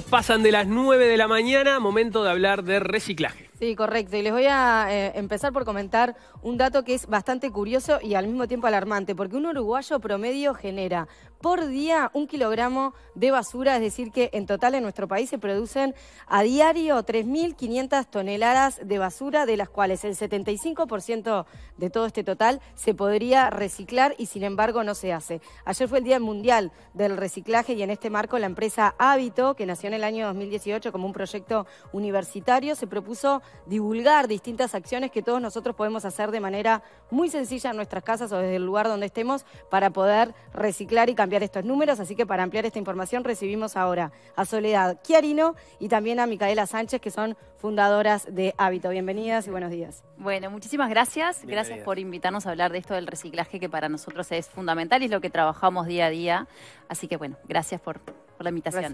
pasan de las 9 de la mañana, momento de hablar de reciclaje. Sí, correcto. Y les voy a eh, empezar por comentar un dato que es bastante curioso y al mismo tiempo alarmante, porque un uruguayo promedio genera por día un kilogramo de basura, es decir, que en total en nuestro país se producen a diario 3.500 toneladas de basura, de las cuales el 75% de todo este total se podría reciclar y sin embargo no se hace. Ayer fue el Día Mundial del Reciclaje y en este marco la empresa Hábito, que nació en el año 2018 como un proyecto universitario, se propuso divulgar distintas acciones que todos nosotros podemos hacer de manera muy sencilla en nuestras casas o desde el lugar donde estemos para poder reciclar y cambiar estos números. Así que para ampliar esta información recibimos ahora a Soledad Chiarino y también a Micaela Sánchez, que son fundadoras de Hábito. Bienvenidas y buenos días. Bueno, muchísimas gracias. Gracias por invitarnos a hablar de esto del reciclaje que para nosotros es fundamental y es lo que trabajamos día a día. Así que bueno, gracias por por la invitación.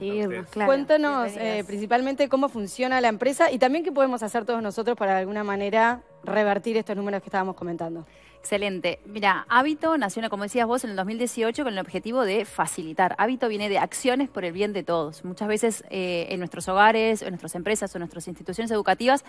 Cuéntanos eh, principalmente cómo funciona la empresa y también qué podemos hacer todos nosotros para de alguna manera revertir estos números que estábamos comentando. Excelente. Mira, Hábito nació, como decías vos, en el 2018 con el objetivo de facilitar. Hábito viene de acciones por el bien de todos. Muchas veces eh, en nuestros hogares, en nuestras empresas o en nuestras instituciones educativas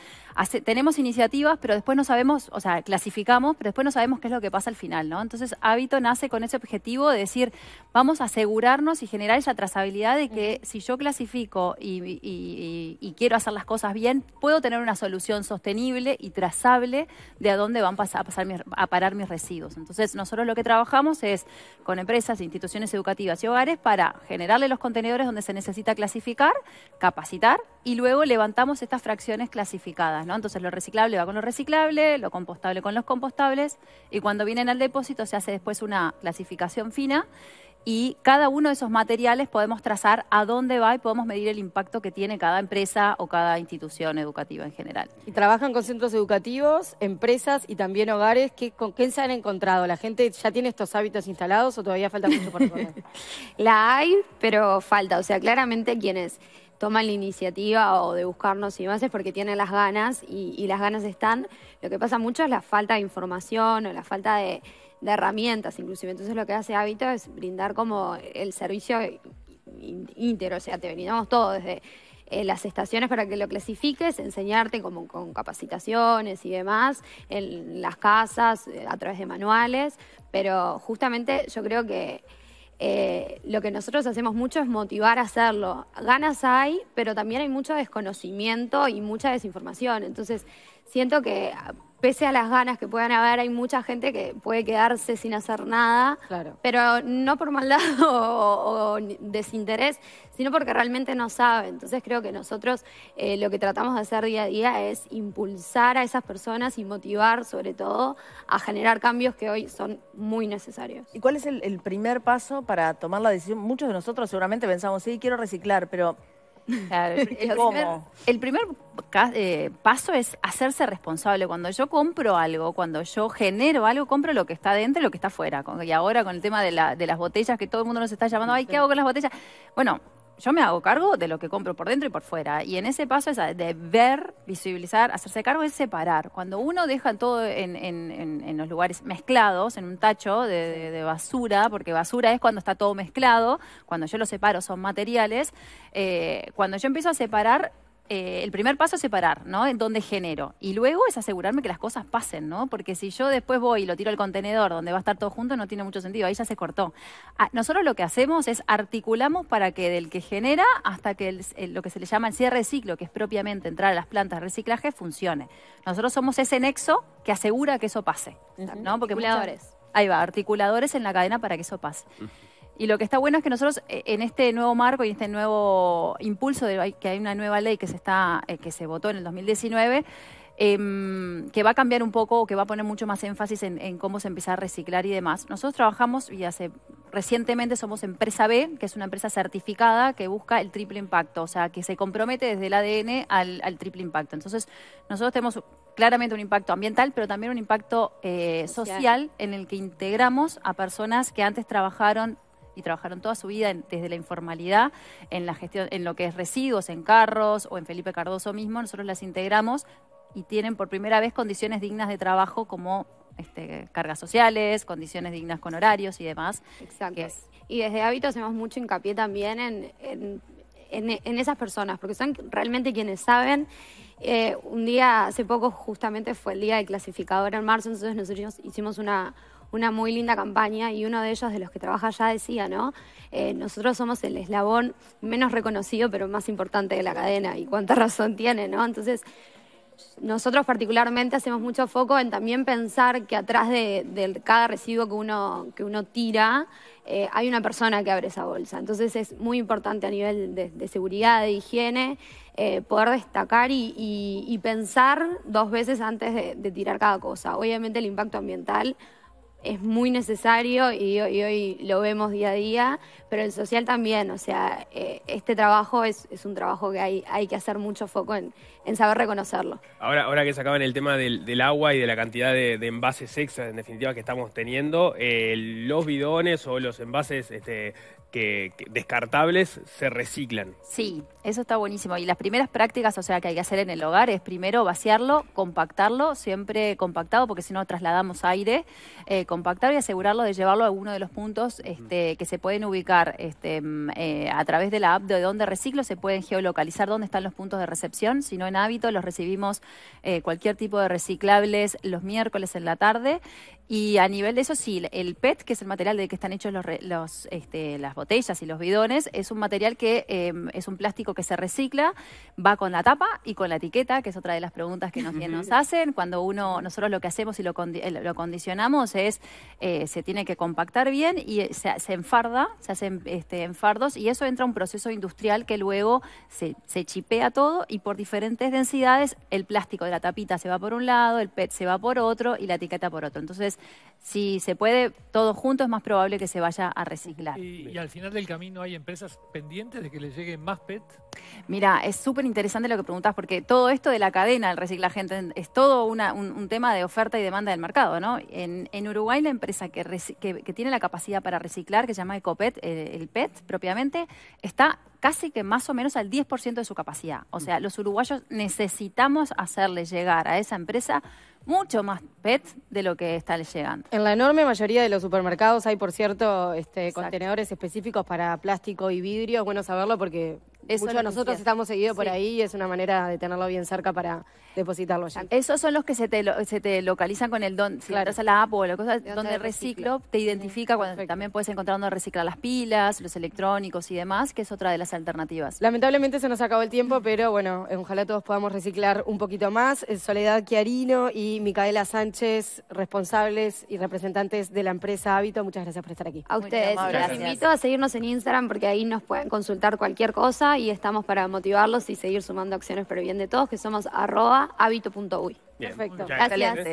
tenemos iniciativas, pero después no sabemos, o sea, clasificamos, pero después no sabemos qué es lo que pasa al final, ¿no? Entonces, Hábito nace con ese objetivo de decir, vamos a asegurarnos y generar esa trazabilidad de que si yo clasifico y quiero hacer las cosas bien, puedo tener una solución sostenible y trazable de a dónde van a, pasar a parar mis residuos. Entonces, nosotros lo que trabajamos es con empresas, instituciones educativas y hogares para generarle los contenedores donde se necesita clasificar, capacitar y luego levantamos estas fracciones clasificadas. Entonces, lo reciclable va con lo reciclable, lo compostable con los compostables y cuando vienen al depósito se hace después una clasificación fina y cada uno de esos materiales podemos trazar a dónde va y podemos medir el impacto que tiene cada empresa o cada institución educativa en general. Y trabajan con centros educativos, empresas y también hogares. que con, quién se han encontrado? ¿La gente ya tiene estos hábitos instalados o todavía falta mucho por La hay, pero falta. O sea, claramente quienes toman la iniciativa o de buscarnos y es porque tienen las ganas y, las ganas están. Lo que pasa mucho es la falta de información o la falta de, herramientas, inclusive. Entonces lo que hace Hábito es brindar como el servicio íntegro, o sea, te venimos todo desde eh, las estaciones para que lo clasifiques, enseñarte como con capacitaciones y demás, en las casas, eh, a través de manuales, pero justamente yo creo que eh, lo que nosotros hacemos mucho es motivar a hacerlo. Ganas hay, pero también hay mucho desconocimiento y mucha desinformación. Entonces, siento que pese a las ganas que puedan haber, hay mucha gente que puede quedarse sin hacer nada, claro. pero no por maldad o, desinterés, sino porque realmente no sabe. Entonces creo que nosotros eh, lo que tratamos de hacer día a día es impulsar a esas personas y motivar sobre todo a generar cambios que hoy son muy necesarios. ¿Y cuál es el primer paso para tomar la decisión? Muchos de nosotros seguramente pensamos, sí, quiero reciclar, pero el, Primer, eh, paso es hacerse responsable. Cuando yo compro algo, cuando yo genero algo, compro lo que está dentro y lo que está afuera. Y ahora con el tema de, de las botellas, que todo el mundo nos está llamando, ay, ¿qué hago con las botellas? Bueno, yo me hago cargo de lo que compro por dentro y por fuera. Y en ese paso es de ver, visibilizar, hacerse cargo es separar. Cuando uno deja todo en, los lugares mezclados, en un tacho de, basura, porque basura es cuando está todo mezclado, cuando yo lo separo son materiales, eh, cuando yo empiezo a separar eh, el primer paso es separar, ¿no? En dónde genero. Y luego es asegurarme que las cosas pasen, ¿no? Porque si yo después voy y lo tiro al contenedor donde va a estar todo junto, no tiene mucho sentido. Ahí ya se cortó. Ah, nosotros lo que hacemos es articulamos para que del que genera hasta que lo que se le llama el cierre de ciclo, que es propiamente entrar a las plantas de reciclaje, funcione. Nosotros somos ese nexo que asegura que eso pase, ¿no? Porque articuladores. ahí va, articuladores en la cadena para que eso pase. Y lo que está bueno es que nosotros eh, en este nuevo marco y este nuevo impulso de que hay una nueva ley que se está eh, que se votó en el 2019 em, que va a cambiar un poco o que va a poner mucho más énfasis en, cómo se empieza a reciclar y demás. Nosotros trabajamos y hace recientemente somos empresa B, que es una empresa certificada que busca el triple impacto, o sea, que se compromete desde el ADN al, triple impacto. Entonces, nosotros tenemos claramente un impacto ambiental, pero también un impacto eh, social en el que integramos a personas que antes trabajaron y trabajaron toda su vida desde la informalidad en la gestión, en lo que es residuos, en carros o en Felipe Cardoso mismo, nosotros las integramos y tienen por primera vez condiciones dignas de trabajo como este, cargas sociales, condiciones dignas con horarios y demás. Exacto. Y desde Hábitos hacemos mucho hincapié también en, en, en, esas personas, porque son realmente quienes saben. Eh, un día, hace poco justamente fue el día del clasificador en marzo, entonces nosotros hicimos una, una muy linda campaña y uno de ellos, de los que trabaja ya, decía, ¿no? Eh, nosotros somos el eslabón menos reconocido, pero más importante de la cadena y cuánta razón tiene, ¿no? Entonces, nosotros particularmente hacemos mucho foco en también pensar que atrás de, cada residuo que uno, que uno tira eh, hay una persona que abre esa bolsa. Entonces es muy importante a nivel de, seguridad, de higiene, eh, poder destacar y, pensar dos veces antes de tirar cada cosa. Obviamente el impacto ambiental es muy necesario y, hoy lo vemos día a día, pero el social también, o sea, eh, este trabajo es, un trabajo que hay, hay que hacer mucho foco en, saber reconocerlo. Ahora, ahora que sacaban el tema del, agua y de la cantidad de, envases extras, en definitiva, que estamos teniendo, eh, los bidones o los envases este, descartables se reciclan. Sí, eso está buenísimo. Y las primeras prácticas, o sea, que hay que hacer en el hogar es primero vaciarlo, compactarlo, siempre compactado, porque si no trasladamos aire. Eh, compactar y asegurarlo de llevarlo a uno de los puntos este, mm. que se pueden ubicar este, mm, eh, a través de la app de Donde Reciclo, se pueden geolocalizar dónde están los puntos de recepción, si no en hábito, los recibimos eh, cualquier tipo de reciclables los miércoles en la tarde y a nivel de eso, sí, el PET, que es el material de que están hechos los, este, las botellas y los bidones, es un material que em, es un plástico que se recicla, va con la tapa y con la etiqueta, que es otra de las preguntas que nos, hacen. Cuando uno, nosotros lo que hacemos y lo, eh, lo condicionamos es, eh, se tiene que compactar bien y eh, se, enfarda, se hacen este, enfardos y eso entra a un proceso industrial que luego se chipea todo y por diferentes densidades el plástico de la tapita se va por un lado, el PET se va por otro y la etiqueta por otro. Entonces, si se puede todo junto, es más probable que se vaya a reciclar. ¿Y, al final del camino hay empresas pendientes de que les llegue más PET? Mira, es súper interesante lo que preguntas, porque todo esto de la cadena del reciclaje es todo un, tema de oferta y demanda del mercado, ¿no? En, Uruguay la empresa que, tiene la capacidad para reciclar, que se llama Ecopet, el, el PET propiamente, está casi que más o menos al 10% de su capacidad. O sea, mm. los uruguayos necesitamos hacerle llegar a esa empresa mucho más PET de lo que está llegando. En la enorme mayoría de los supermercados hay, por cierto, este, contenedores específicos para plástico y vidrio. Es bueno saberlo porque nosotros estamos seguidos por ahí es una manera de tenerlo bien cerca para depositarlo ya Esos son los que se te, se te localizan con el don, entras a la app o la cosa, donde, reciclo, te identifica, cuando también puedes encontrar donde reciclar las pilas, los electrónicos y demás, que es otra de las alternativas. Lamentablemente se nos acabó el tiempo, pero bueno, ojalá todos podamos reciclar un poquito más. Eh, Soledad quiarino y Micaela Sánchez, responsables y representantes de la empresa Hábito, muchas gracias por estar aquí. A ustedes, los invito a seguirnos en Instagram porque ahí nos pueden consultar cualquier cosa y estamos para motivarlos y seguir sumando acciones por el bien de todos, que somos arroba Perfecto. Gracias.